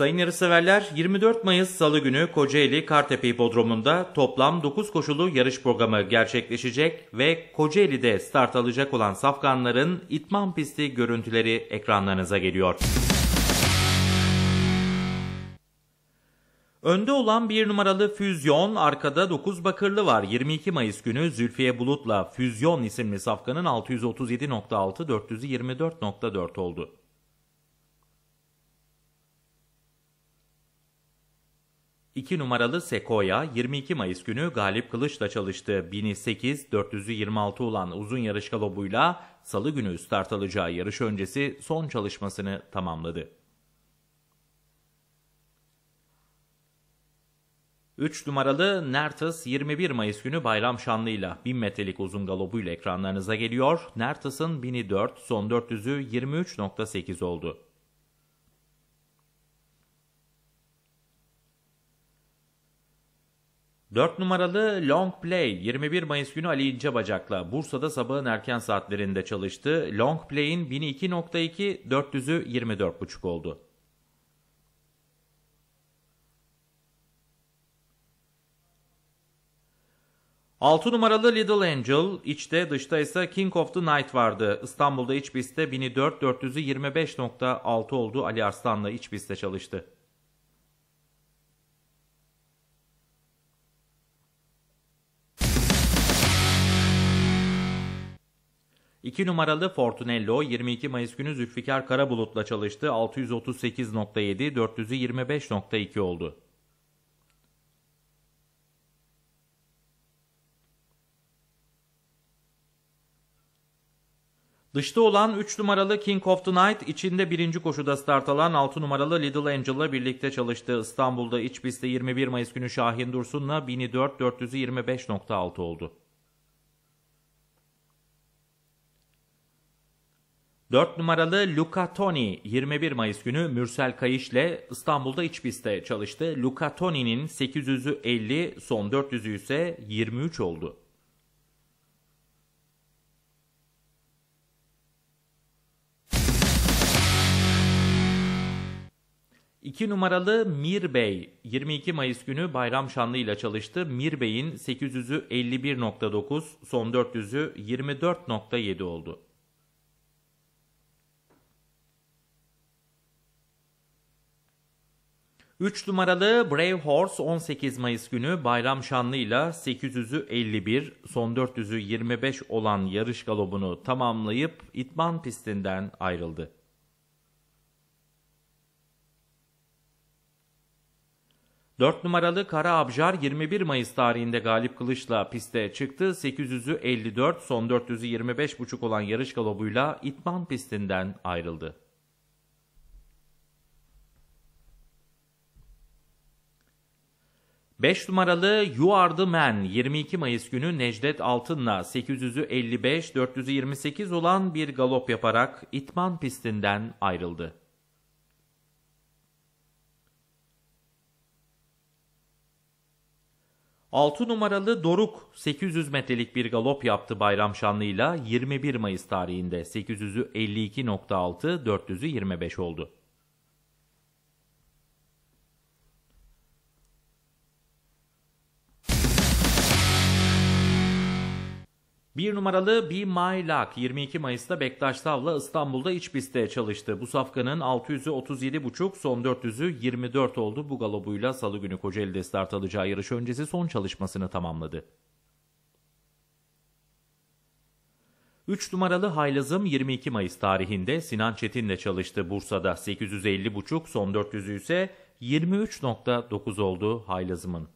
Sayın yarışseverler 24 Mayıs Salı günü Kocaeli Kartepe Hipodromu'nda toplam 9 koşulu yarış programı gerçekleşecek ve Kocaeli'de start alacak olan safkanların itman pisti görüntüleri ekranlarınıza geliyor. Önde olan bir numaralı Füzyon, arkada 9 Bakırlı var. 22 Mayıs günü Zülfiye Bulut'la Füzyon isimli safkanın 637.6, 424.4 oldu. 2 numaralı Sequoia 22 Mayıs günü Galip Kılıç'la çalıştığı 1008 426 olan uzun yarış galobuyla salı günü start alacağı yarış öncesi son çalışmasını tamamladı. 3 numaralı Nertız 21 Mayıs günü Bayram Şanlı'yla 1000 metrelik uzun galobuyla ekranlarınıza geliyor. Nertız'ın 1004 son 400'ü 23.8 oldu. 4 numaralı Long Play 21 Mayıs günü Ali İnce Bacak'la Bursa'da sabahın erken saatlerinde çalıştı. Long Play'in 1002.2 400'ü 24.5 oldu. Altı numaralı Little Angel, içte dışta ise King of the Night vardı. İstanbul'da iç pistte 1004 400'ü oldu. Ali Arslan'la iç pistte çalıştı. 2 numaralı Fortunello 22 Mayıs günü Zülfikar Karabulut'la çalıştı. 638.7, 425.2 oldu. Dışta olan 3 numaralı King of the Night içinde birinci koşuda start alan 6 numaralı Little Angel'la birlikte çalıştı. İstanbul'da iç pistte 21 Mayıs günü Şahin Dursun'la 1004 425.6 oldu. 4 numaralı Luca Toni 21 Mayıs günü Mürsel Kayış ile İstanbul'da iç pistte çalıştı. Luca Toni'nin 800'ü 50, son 400'ü ise 23 oldu. İki numaralı Mir Bey 22 Mayıs günü Bayram Şanlı ile çalıştı. Mir Bey'in 800'ü 51.9, son 400'ü 24.7 oldu. 3 numaralı Brave Horse 18 Mayıs günü Bayram Şanlıyla ile 800'ü 51, son 400'ü 25 olan yarış galobunu tamamlayıp İtman pistinden ayrıldı. Dört numaralı Kara Abjar 21 Mayıs tarihinde Galip Kılıç'la piste çıktı. 800'ü 54, son 400'ü 25,5 olan yarış galobuyla İtman pistinden ayrıldı. 5 numaralı You Are The Man 22 Mayıs günü Necdet Altın'la 800'ü 428 olan bir galop yaparak İtman pistinden ayrıldı. 6 numaralı Doruk 800 metrelik bir galop yaptı Bayram Şanlı'yla 21 Mayıs tarihinde 800'ü 425 oldu. Bir numaralı Be My Luck 22 Mayıs'ta Bektaş Savla İstanbul'da iç pistte çalıştı. Bu safkanın 637.5 son 400'ü 24 oldu. Bu galobuyla salı günü Kocaeli'de start alacağı yarış öncesi son çalışmasını tamamladı. 3 numaralı Haylazım 22 Mayıs tarihinde Sinan Çetin'le çalıştı Bursa'da 850,5 son 400'ü ise 23.9 oldu Haylazım'ın.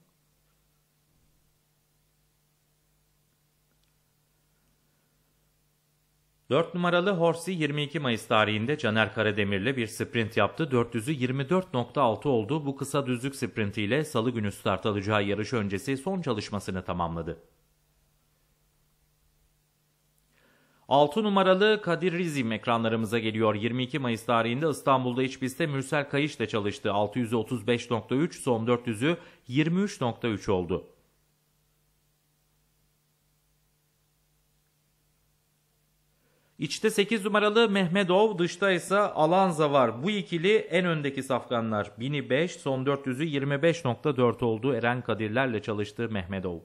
4 numaralı Horsey 22 Mayıs tarihinde Caner Karademir'le bir sprint yaptı. 400'ü 24.6 oldu. Bu kısa düzlük sprintiyle salı günü start alacağı yarış öncesi son çalışmasını tamamladı. 6 numaralı Kadir Rizim ekranlarımıza geliyor. 22 Mayıs tarihinde İstanbul'da iç pistte Mürsel Kayış çalıştı. 635.3 son 400'ü 23.3 oldu. İçte 8 numaralı Mehmetov, dışta ise Alanza var. Bu ikili en öndeki safkanlar. 1005, son 400'ü 25.4 oldu Eren Kadirlerle çalıştığı Mehmetov.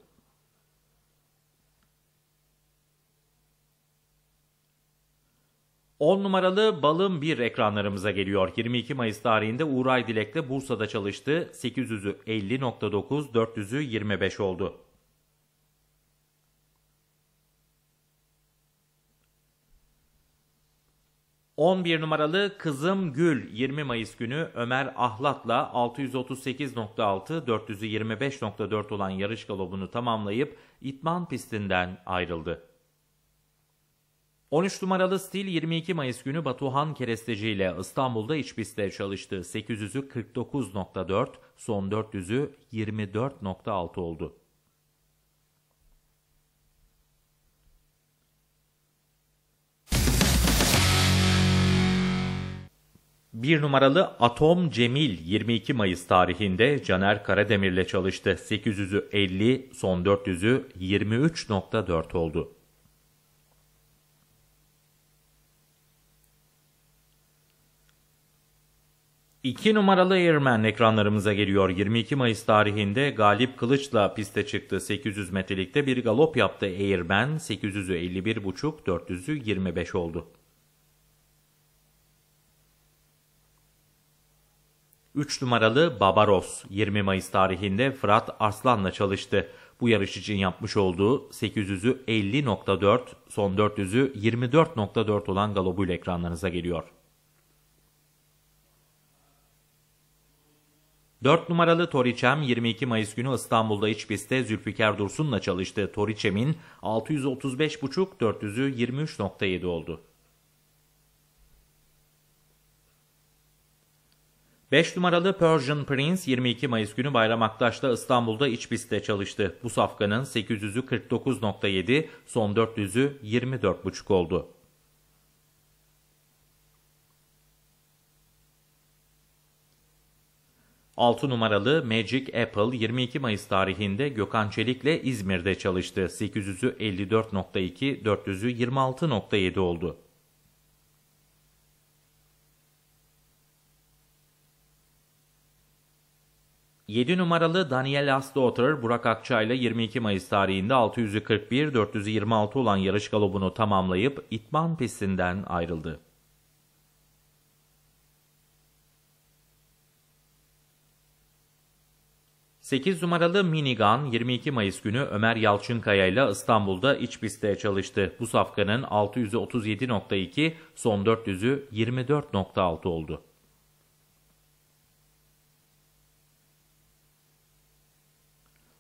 On numaralı Balım bir ekranlarımıza geliyor. 22 Mayıs tarihinde Uğray Dilek'te Bursa'da çalıştı. 800'ü 50.9, 400'ü 25 oldu. 11 numaralı Kızım Gül 20 Mayıs günü Ömer Ahlat'la 638.6 425.4 olan yarış galobunu tamamlayıp İtman pistinden ayrıldı. 13 numaralı Stil 22 Mayıs günü Batuhan Keresteci ile İstanbul'da iç pistte çalıştı. 800'ü 49.4, son 400'ü 24.6 oldu. Bir numaralı Atom Cemil 22 Mayıs tarihinde Caner Karademir'le çalıştı. 800'ü 50, son 400'ü 23.4 oldu. İki numaralı Airman ekranlarımıza geliyor. 22 Mayıs tarihinde Galip Kılıç'la piste çıktı. 800 metrelikte bir galop yaptı Airman. 851.5 51.5, 400'ü 25 oldu. 3 numaralı Babaros 20 Mayıs tarihinde Fırat Arslan'la çalıştı. Bu yarış için yapmış olduğu 800'ü 50.4, son 400'ü 24.4 olan galobuyla ekranlarınıza geliyor. 4 numaralı Toriçem 22 Mayıs günü İstanbul'da iç pistte Zülfikar Dursun'la çalıştı. Toriçem'in 635.5 400'ü 23.7 oldu. 5 numaralı Persian Prince 22 Mayıs günü Bayramaktaş'ta İstanbul'da iç pistte çalıştı. Bu safkanın 800'ü 49.7, son 400'ü 24.5 oldu. Altı numaralı Magic Apple 22 Mayıs tarihinde Gökhan Çelik'le İzmir'de çalıştı. 800'ü 54.2, 400'ü 26.7 oldu. 7 numaralı Daniel Asdotter, Burak ile 22 Mayıs tarihinde 641-426 olan yarış galobunu tamamlayıp İtman pistinden ayrıldı. Sekiz numaralı Minigan 22 Mayıs günü Ömer Yalçınkaya ile İstanbul'da iç pistte çalıştı. Bu safkanın 637.2, son 400'ü 24.6 oldu.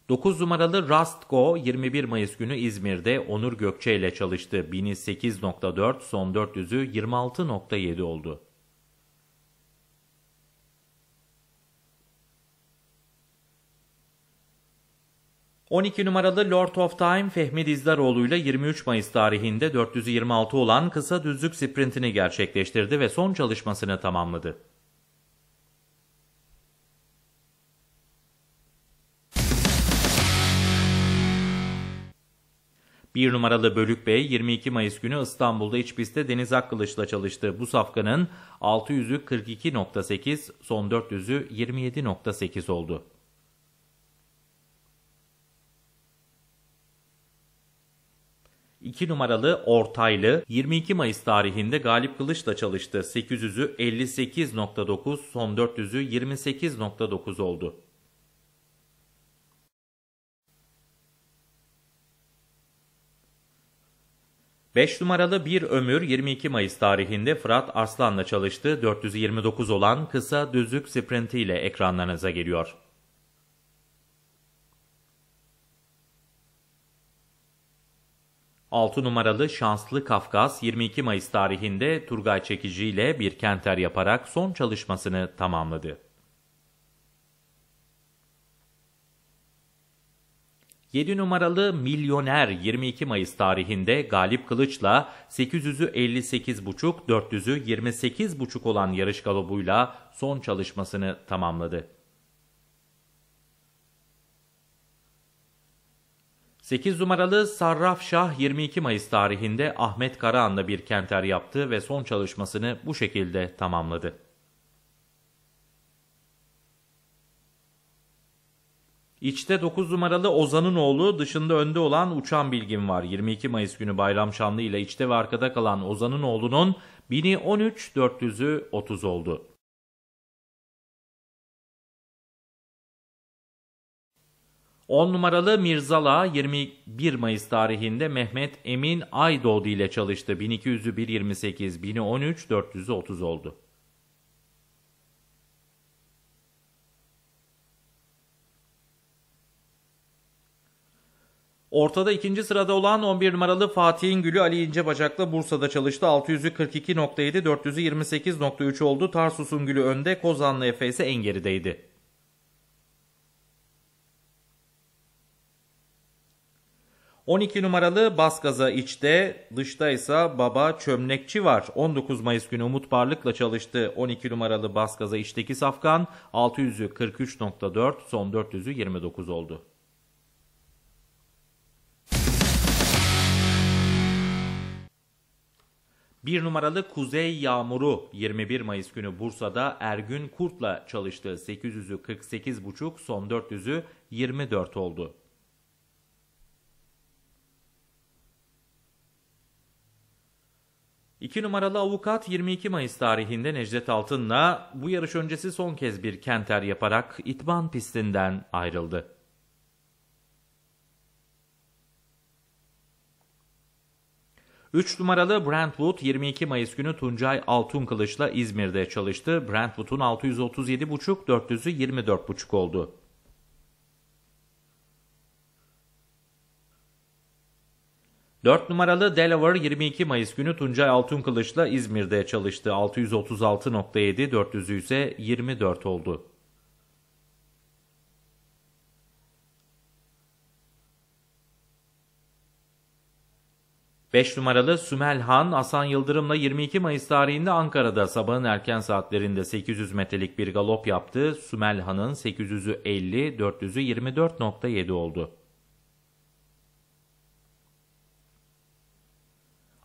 9 numaralı Rastgo 21 Mayıs günü İzmir'de Onur Gökçe ile çalıştı. 1008.4 son 400'ü 26.7 oldu. ...12 numaralı Lord of Time Fehmi Dizdaroğlu ile 23 Mayıs tarihinde 426 olan kısa düzlük sprintini gerçekleştirdi ve son çalışmasını tamamladı. 1 numaralı Bölük Bey 22 Mayıs günü İstanbul'da iç pistte Deniz Akkılıç'la çalıştı. Bu safkanın 600'ü 42.8, son 400'ü 27.8 oldu. İki numaralı Ortaylı 22 Mayıs tarihinde Galip Kılıç'la çalıştı. 800'ü 58.9, son 400'ü 28.9 oldu. 5 numaralı Bir Ömür 22 Mayıs tarihinde Fırat Arslan'la çalıştığı 429 olan kısa düzlük sprintiyle ekranlarınıza geliyor. Altı numaralı Şanslı Kafkas 22 Mayıs tarihinde Turgay Çekici ile bir kenter yaparak son çalışmasını tamamladı. 7 numaralı Milyoner 22 Mayıs tarihinde Galip Kılıç'la 800'ü 58,5, 400'ü 28,5 olan yarış galobuyla son çalışmasını tamamladı. 8 numaralı Sarraf Şah 22 Mayıs tarihinde Ahmet Karahan'la bir kenter yaptı ve son çalışmasını bu şekilde tamamladı. İçte 9 numaralı Ozan'ın oğlu dışında önde olan Uçan Bilgin var. 22 Mayıs günü Bayram Şanlı ile içte ve arkada kalan Ozan'ın oğlunun 1013 400'ü 30 oldu. On numaralı Mirzala 21 Mayıs tarihinde Mehmet Emin Aydoğdu ile çalıştı. 1200'ü 128, 1013, 400'ü oldu. Ortada ikinci sırada olan 11 numaralı Fatih'in Gülü Ali İnce Bacak'la Bursa'da çalıştı. 642.7 42.7, 400'ü oldu. Tarsus'un Gülü önde, Kozanlı Efe ise en gerideydi. ...12 numaralı Baskaza içte, dışta ise Baba Çömlekçi var. 19 Mayıs günü Umut Barlık'la çalıştı. 12 numaralı Baskaza içteki Safkan, 643.4 son 429 oldu. Bir numaralı Kuzey Yağmuru 21 Mayıs günü Bursa'da Ergün Kurt'la çalıştığı 800'ü 48,5 son 400'ü 24 oldu. İki numaralı avukat 22 Mayıs tarihinde Necdet Altın'la bu yarış öncesi son kez bir kenter yaparak İtban pistinden ayrıldı. 3 numaralı Brentwood 22 Mayıs günü Tuncay Altun Kılıç'la İzmir'de çalıştı. Brentwood'un 637,5, 400'ü 24,5 oldu. Dört numaralı Delaware 22 Mayıs günü Tuncay Altun Kılıç'la İzmir'de çalıştı. 636.7, 400'ü ise 24 oldu. 5 numaralı Sümel Han, Hasan Yıldırım'la 22 Mayıs tarihinde Ankara'da sabahın erken saatlerinde 800 metrelik bir galop yaptı. Sümel Han'ın 800'ü 50, 400'ü 24.7 oldu.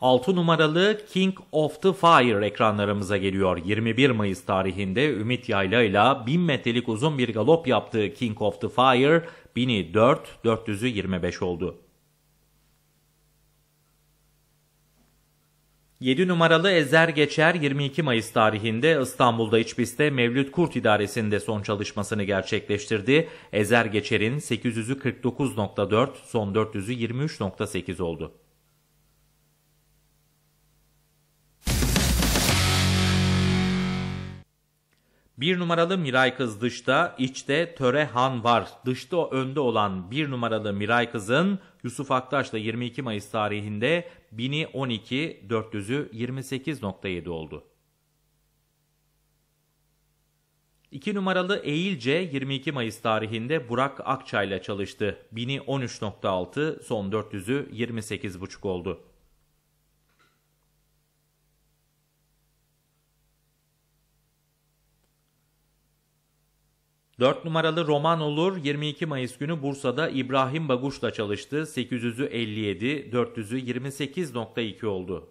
6 numaralı King of the Fire ekranlarımıza geliyor. 21 Mayıs tarihinde Ümit Yayla ile 1000 metrelik uzun bir galop yaptığı King of the Fire 1004, 400'ü 25 oldu. 7 numaralı Ezer Geçer 22 Mayıs tarihinde İstanbul'da İçbis'te Mevlüt Kurt İdaresi'nde son çalışmasını gerçekleştirdi. Ezer Geçer'in 849.4 son 423.8 oldu. Bir numaralı Miray Kız dışta, içte Töre Han var. Dışta önde olan bir numaralı Miray Kız'ın Yusuf Aktaş'la 22 Mayıs tarihinde 1012 400'ü 28.7 oldu. 2 numaralı Eğilce 22 Mayıs tarihinde Burak Akçay ile çalıştı. 1013.6 son 400'ü 28.5 oldu. 4 numaralı Roman Olur 22 Mayıs günü Bursa'da İbrahim Baguş'la çalıştı. 800'ü 57, 400'ü 28.2 oldu.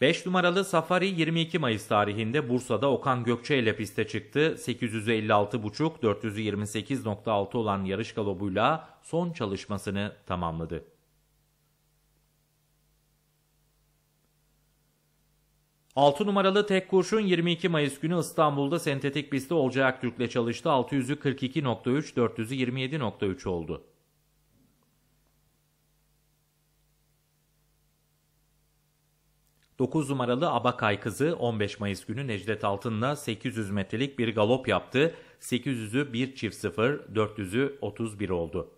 Beş numaralı Safari 22 Mayıs tarihinde Bursa'da Okan Gökçe ile piste çıktı. 856.5, 428.6 olan yarış galobuyla son çalışmasını tamamladı. 6 numaralı tek kurşun 22 Mayıs günü İstanbul'da sentetik pistte Olcay Aktürk'le çalıştı. 600'ü 42.3, 400'ü 27.3 oldu. Dokuz numaralı abakay kızı 15 Mayıs günü Necdet Altın'la 800 metrelik bir galop yaptı. 800'ü 1 çift 0, 400'ü 31 oldu.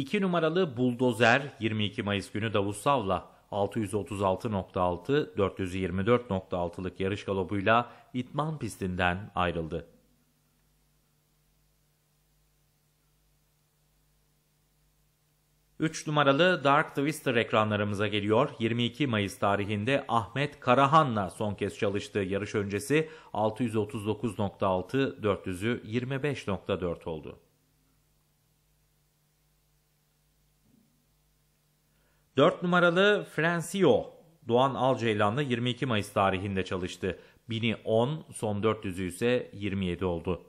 2 numaralı Buldozer 22 Mayıs günü Davutsav'la 636.6 424.6'lık yarış galobuyla İtman pistinden ayrıldı. Üç numaralı Dark Twister ekranlarımıza geliyor. 22 Mayıs tarihinde Ahmet Karahan'la son kez çalıştığı yarış öncesi 639.6 400'ü 25.4 oldu. 4 numaralı Francio Doğan Alceylan'la 22 Mayıs tarihinde çalıştı. 1000'i 10, son 400'ü ise 27 oldu.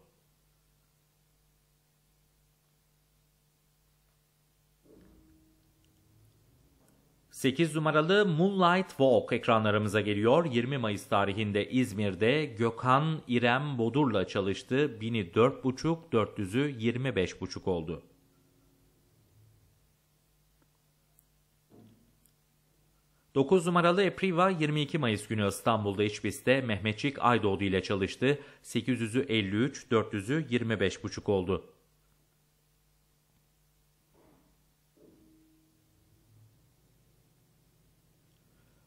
Sekiz numaralı Moonlight Walk ekranlarımıza geliyor. 20 Mayıs tarihinde İzmir'de Gökhan İrem Bodur'la çalıştı. 1000'i 4.5, 400'ü 25.5 oldu. 9 numaralı Epriva 22 Mayıs günü İstanbul'da İçbis'te Mehmetçik Aydoğdu ile çalıştı. 800'ü 53, 400'ü 25,5 oldu.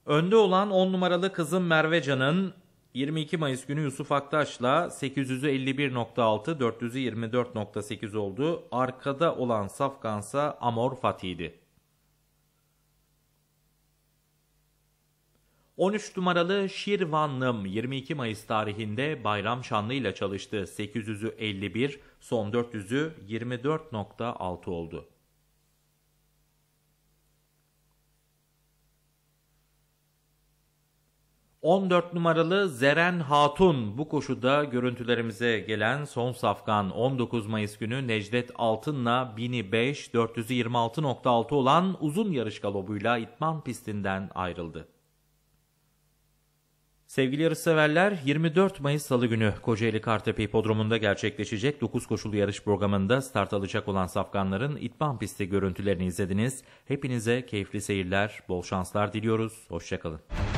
Önde olan 10 numaralı kızım Mervecan'ın 22 Mayıs günü Yusuf Aktaş'la 851.6, 424.8 oldu. Arkada olan Safkansa Amor Fatih'di. 13 numaralı Şirvanlım 22 Mayıs tarihinde Bayram Şanlı'yla çalıştı. 800'ü 51, son 400'ü 24.6 oldu. ...14 numaralı Zeren Hatun bu koşuda görüntülerimize gelen son safkan 19 Mayıs günü Necdet Altın'la 1005 426.6 olan uzun yarış galobuyla İtman pistinden ayrıldı. Sevgili yarışseverler 24 Mayıs Salı günü Kocaeli Kartepe Hipodromu'nda gerçekleşecek 9 koşulu yarış programında start alacak olan safkanların itman pisti görüntülerini izlediniz. Hepinize keyifli seyirler, bol şanslar diliyoruz. Hoşçakalın.